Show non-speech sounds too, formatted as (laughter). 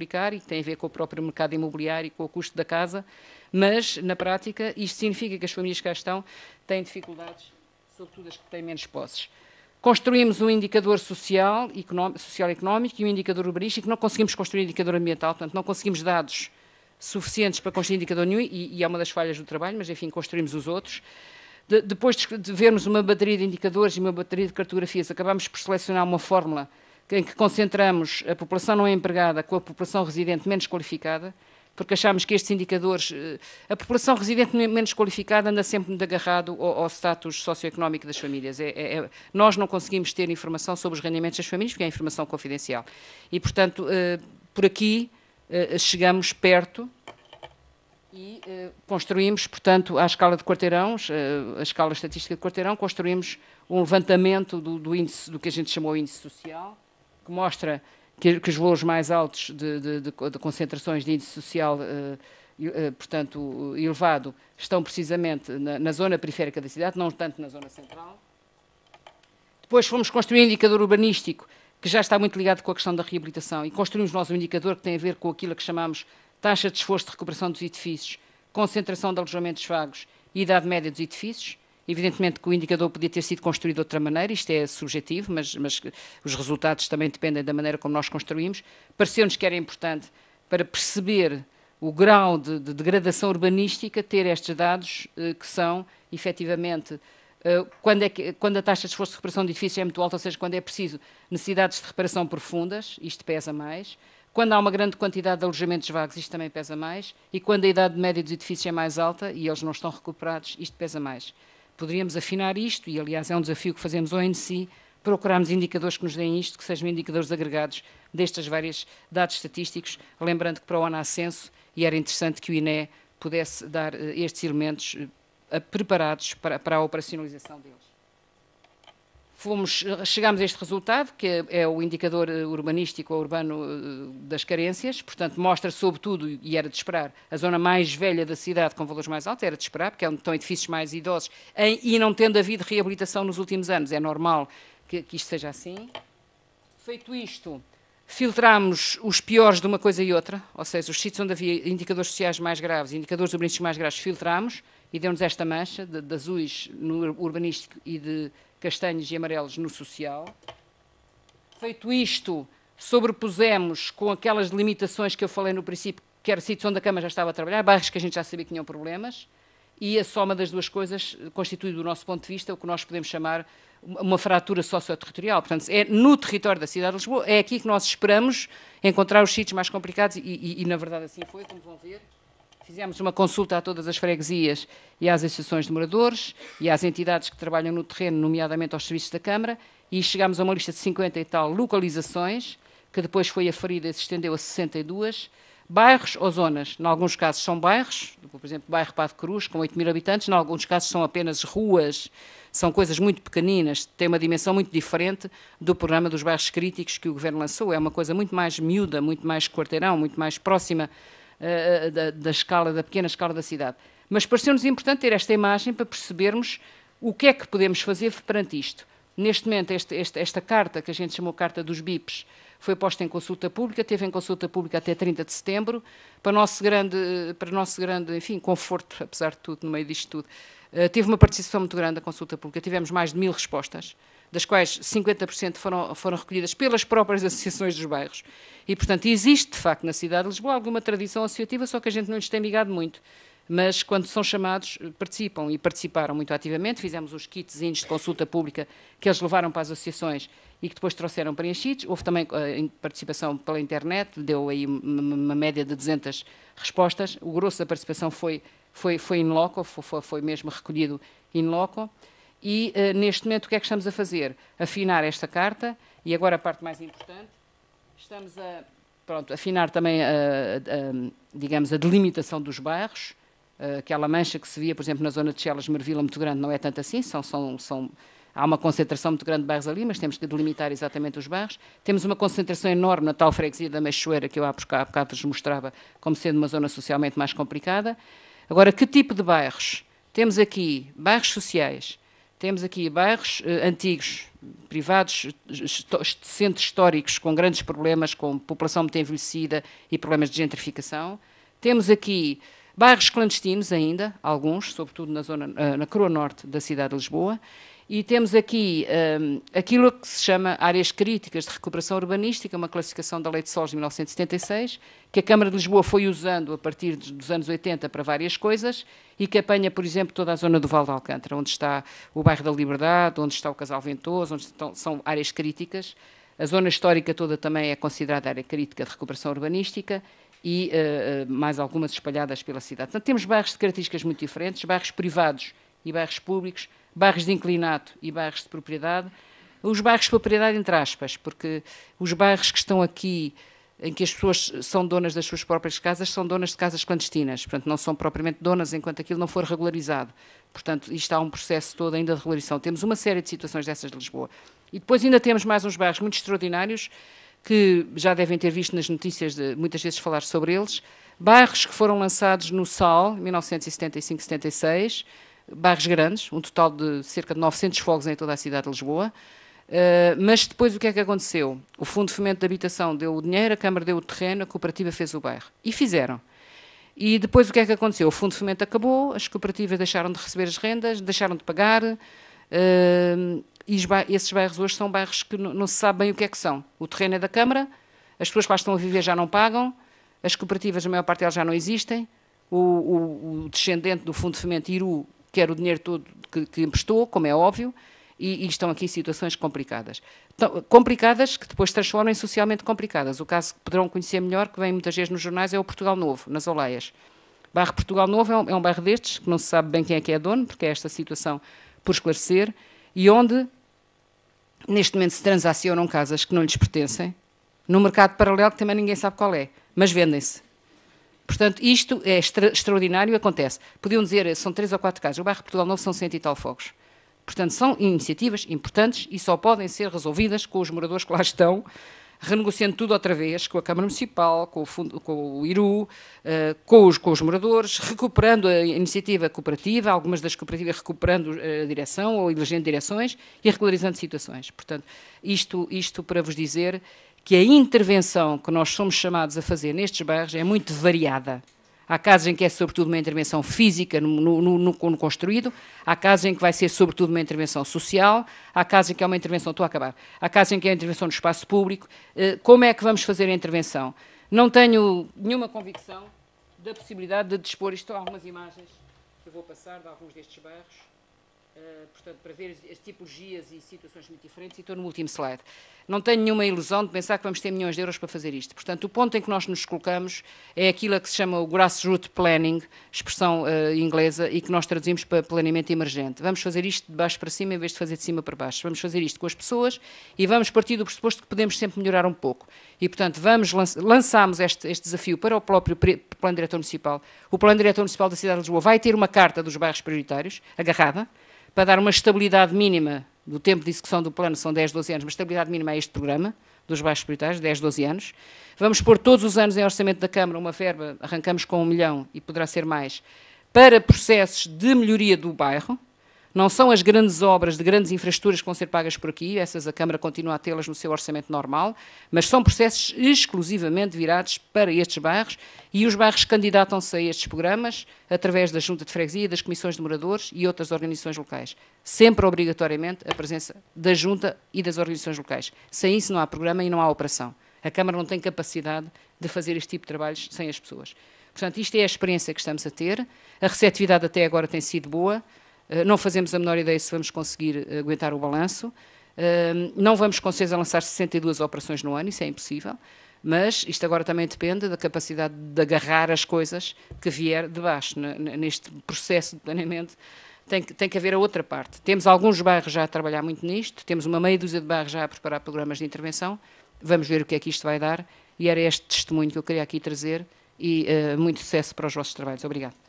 e que tem a ver com o próprio mercado imobiliário e com o custo da casa, mas, na prática, isto significa que as famílias que cá estão têm dificuldades, sobretudo as que têm menos posses. Construímos um indicador social, social económico e um indicador urbanístico, não conseguimos construir um indicador ambiental, portanto, não conseguimos dados suficientes para construir indicador nenhum, e, e é uma das falhas do trabalho, mas, enfim, construímos os outros. De, depois de vermos uma bateria de indicadores e uma bateria de cartografias, acabámos por selecionar uma fórmula em que concentramos a população não é empregada com a população residente menos qualificada, porque achamos que estes indicadores. Eh, a população residente menos qualificada anda sempre muito agarrado ao, ao status socioeconómico das famílias. É, é, é, nós não conseguimos ter informação sobre os rendimentos das famílias, porque é informação confidencial. E, portanto, eh, por aqui eh, chegamos perto e construímos, portanto, à escala de quarteirões, a escala estatística de quarteirão, construímos um levantamento do, do índice, do que a gente chamou índice social que mostra que, que os valores mais altos de, de, de concentrações de índice social uh, portanto, elevado, estão precisamente na, na, zona periférica da cidade, não tanto na zona central. Depois fomos construir um indicador urbanístico, que já está muito ligado com a questão da reabilitação, e construímos nós um indicador que tem a ver com aquilo que chamamos taxa de esforço de recuperação dos edifícios, concentração de alojamentos vagos e idade média dos edifícios. Evidentemente que o indicador podia ter sido construído de outra maneira, isto é subjetivo, mas, mas os resultados também dependem da maneira como nós construímos. Pareceu-nos que era importante para perceber o grau de, de degradação urbanística ter estes dados eh, que são, efetivamente, eh, quando, é que, quando, a taxa de esforço de reparação de edifícios é muito alta, ou seja, quando é preciso necessidades de reparação profundas, isto pesa mais. Quando há uma grande quantidade de alojamentos vagos, isto também pesa mais. E quando a idade média dos edifícios é mais alta e eles não estão recuperados, isto pesa mais. Poderíamos afinar isto, e aliás é um desafio que fazemos ao NC, procurarmos indicadores que nos deem isto, que sejam indicadores agregados destas várias dados estatísticos, lembrando que para o ano há censo, e era interessante que o INE pudesse dar eh, estes elementos eh, preparados para, para a operacionalização deles. Fomos, a este resultado, que é o indicador eh, urbanístico ou urbano eh, das carências, portanto, mostra sobretudo, e era de esperar, a zona mais velha da cidade com valores mais altos, era de esperar, porque é onde estão edifícios mais idosos, em, e não tendo havido reabilitação nos últimos anos, é normal que, que isto seja assim. Feito isto, filtramos os piores de uma coisa e outra, ou seja, os sítios onde havia indicadores sociais mais graves, indicadores urbanísticos mais graves, filtramos, e deu-nos esta mancha de, de azuis no urbanístico e de castanhos e amarelos no social. Feito isto, sobrepusemos com aquelas limitações que eu falei no princípio, que era sítios onde a Câmara já estava a trabalhar, bairros que a gente já sabia que tinham problemas, e a soma das duas coisas constitui, do nosso ponto de vista, o que nós podemos chamar uma fratura socioterritorial. Portanto, é no território da cidade de Lisboa, é aqui que nós esperamos encontrar os sítios mais complicados, e, e, e na verdade assim foi, como vão ver. Fizemos uma consulta a todas as freguesias e às associações de moradores e às entidades que trabalham no terreno, nomeadamente aos serviços da Câmara, e chegámos a uma lista de 50 e tal localizações, que depois foi aferida e se estendeu a 62, bairros ou zonas. Em alguns casos são bairros, por exemplo, o bairro de Cruz, com 8 mil habitantes, em alguns casos são apenas ruas, são coisas muito pequeninas, têm uma dimensão muito diferente do programa dos bairros críticos que o Governo lançou. É uma coisa muito mais miúda, muito mais quarteirão, muito mais próxima eh, eh, da, da, escala, da pequena escala da cidade. Mas pareceu-nos importante ter esta imagem para percebermos o que é que podemos fazer perante isto. Neste momento, este, este, esta carta, que a gente chamou Carta dos BIPs, foi posta em consulta pública, teve em consulta pública até 30 de setembro, para nosso grande, eh, para nosso grande enfim, conforto, apesar de tudo, no meio disto tudo. Eh, teve uma participação muito grande da consulta pública, tivemos mais de mil respostas, das quais 50% foram, foram recolhidas pelas próprias (laughs) associações dos bairros. E, portanto, existe, de facto, na cidade de Lisboa alguma tradição associativa, só que a gente não lhes tem ligado muito. Mas, quando são chamados, participam e participaram muito ativamente. Fizemos os kitzinhos de consulta pública que eles levaram para as associações e que depois trouxeram preenchidos. Houve também uh, participação pela internet, deu aí uma média de 200 respostas. O grosso da participação foi foi, foi in loco, foi, foi mesmo recolhido in loco. E uh, neste momento o que é que estamos a fazer? Afinar esta carta e agora a parte mais importante, estamos a pronto, afinar também, a, a, a, digamos, a delimitação dos bairros. Uh, aquela mancha que se via, por exemplo, na zona de Chelas Mervila, muito grande, não é tanto assim, são, são, são, há uma concentração muito grande de bairros ali, mas temos que delimitar exatamente os bairros. Temos uma concentração enorme na tal freguesia da Machoeira, que eu há bocado, há bocado vos mostrava como sendo uma zona socialmente mais complicada. Agora, que tipo de bairros? Temos aqui bairros sociais, temos aqui bairros eh, antigos, privados, centros históricos com grandes problemas, com população muito envelhecida e problemas de gentrificação. Temos aqui bairros clandestinos ainda, alguns, sobretudo na, zona, eh, na coroa norte da cidade de Lisboa, e temos aqui um, eh, aquilo que se chama áreas críticas de recuperação urbanística, uma classificação da Lei de Solos de 1976, que a Câmara de Lisboa foi usando a partir dos anos 80 para várias coisas e que apanha, por exemplo, toda a zona do Val de Alcântara, onde está o bairro da Liberdade, onde está o Casal Ventoso, onde estão, são áreas críticas. A zona histórica toda também é considerada área crítica de recuperação urbanística e uh, mais algumas espalhadas pela cidade. Portanto, temos bairros de características muito diferentes, bairros privados e bairros públicos, bairros de inclinato e bairros de propriedade. Os bairros de propriedade, entre aspas, porque os bairros que estão aqui, em que as pessoas são donas das suas próprias casas, são donas de casas clandestinas, portanto, não são propriamente donas enquanto aquilo não for regularizado. Portanto, isto há um processo todo ainda de regularização. Temos uma série de situações dessas de Lisboa. E depois ainda temos mais uns bairros muito extraordinários, que já devem ter visto nas notícias, de, muitas vezes falar sobre eles, bairros que foram lançados no SAL, 1975-76, bairros grandes, um total de cerca de 900 fogos em toda a cidade de Lisboa, Uh, mas depois o que é que aconteceu? O Fundo de Fomento de Habitação deu o dinheiro, a Câmara deu o terreno, a cooperativa fez o bairro. E fizeram. E depois o que é que aconteceu? O Fundo de Fomento acabou, as cooperativas deixaram de receber as rendas, deixaram de pagar. Eh, e esses bairros hoje são bairros que não se sabe bem o que é que são. O terreno é da Câmara, as pessoas que lá estão a viver já não pagam, as cooperativas, a maior parte delas já não existem, o, o, o descendente do Fundo de Fomento Iru quer o dinheiro todo que, que emprestou, como é óbvio, e, e, estão aqui em situações complicadas. Então, complicadas que depois se transformam em socialmente complicadas. O caso que poderão conhecer melhor, que vem muitas vezes nos jornais, é o Portugal Novo, nas Oleias. O bairro Portugal Novo é um, é um bairro destes, que não se sabe bem quem é que é dono, porque é esta situação por esclarecer, e onde neste momento se transacionam casas que não lhes pertencem, no mercado paralelo que também ninguém sabe qual é, mas vendem-se. Portanto, isto é extra extraordinário e acontece. Podiam dizer, são três ou quatro casas o bairro de Portugal Novo são cento e tal fogos. Portanto, são iniciativas importantes e só podem ser resolvidas com os moradores que lá estão, renegociando tudo outra vez com a Câmara Municipal, com o, fundo, com o IRU, uh, com, os, com os moradores, recuperando a iniciativa cooperativa, algumas das cooperativas recuperando eh, a direção ou elegendo direções e regularizando situações. Portanto, isto, isto para vos dizer que a intervenção que nós somos chamados a fazer nestes bairros é muito variada há casos em que é sobretudo uma intervenção física no, no, no, no construído, há casos em que vai ser sobretudo uma intervenção social, há casos em que é uma intervenção, estou a acabar, há casos em que é uma intervenção no espaço público. Eh, como é que vamos fazer a intervenção? Não tenho nenhuma convicção da possibilidade de dispor, isto algumas imagens que eu vou passar de alguns destes bairros, eh, portanto, para ver as tipologias e situações muito diferentes, e estou no último slide. Não tenho nenhuma ilusão de pensar que vamos ter milhões de euros para fazer isto. Portanto, o ponto em que nós nos colocamos é aquilo a que se chama o grassroots planning, expressão uh, inglesa, e que nós traduzimos para planeamento emergente. Vamos fazer isto de baixo para cima em vez de fazer de cima para baixo. Vamos fazer isto com as pessoas e vamos partir do pressuposto que podemos sempre melhorar um pouco. E, portanto, vamos lançamos este, este, desafio para o próprio Plano Diretor Municipal. O Plano Diretor Municipal da Cidade de Lisboa vai ter uma carta dos bairros prioritários, agarrada, para dar uma estabilidade mínima do tempo de execução do plano, são 10, 12 anos, mas estabilidade mínima a este programa, dos baixos prioritários, 10, 12 anos. Vamos pôr todos os anos em orçamento da Câmara uma verba, arrancamos com um milhão e poderá ser mais, para processos de melhoria do bairro, não são as grandes obras de grandes infraestruturas que vão ser pagas por aqui, essas a Câmara continua a tê-las no seu orçamento normal, mas são processos exclusivamente virados para estes bairros e os bairros candidatam-se a estes programas através da Junta de Freguesia, das Comissões de Moradores e outras organizações locais. Sempre obrigatoriamente a presença da Junta e das organizações locais. Sem isso não há programa e não há operação. A Câmara não tem capacidade de fazer este tipo de trabalhos sem as pessoas. Portanto, isto é a experiência que estamos a ter. A receptividade até agora tem sido boa. Eh, não fazemos a menor ideia se vamos conseguir aguentar o balanço. Ehm, não vamos com certeza lançar 62 operações no ano, isso é impossível. Mas isto agora também depende da capacidade de agarrar as coisas que vier de baixo. Neste processo de planeamento tem que, tem que haver a outra parte. Temos alguns bairros já a trabalhar muito nisto, temos uma meia dúzia de bairros já a preparar programas de intervenção. Vamos ver o que é que isto vai dar. E era este testemunho que eu queria aqui trazer. E uh, muito sucesso para os vossos trabalhos. Obrigado.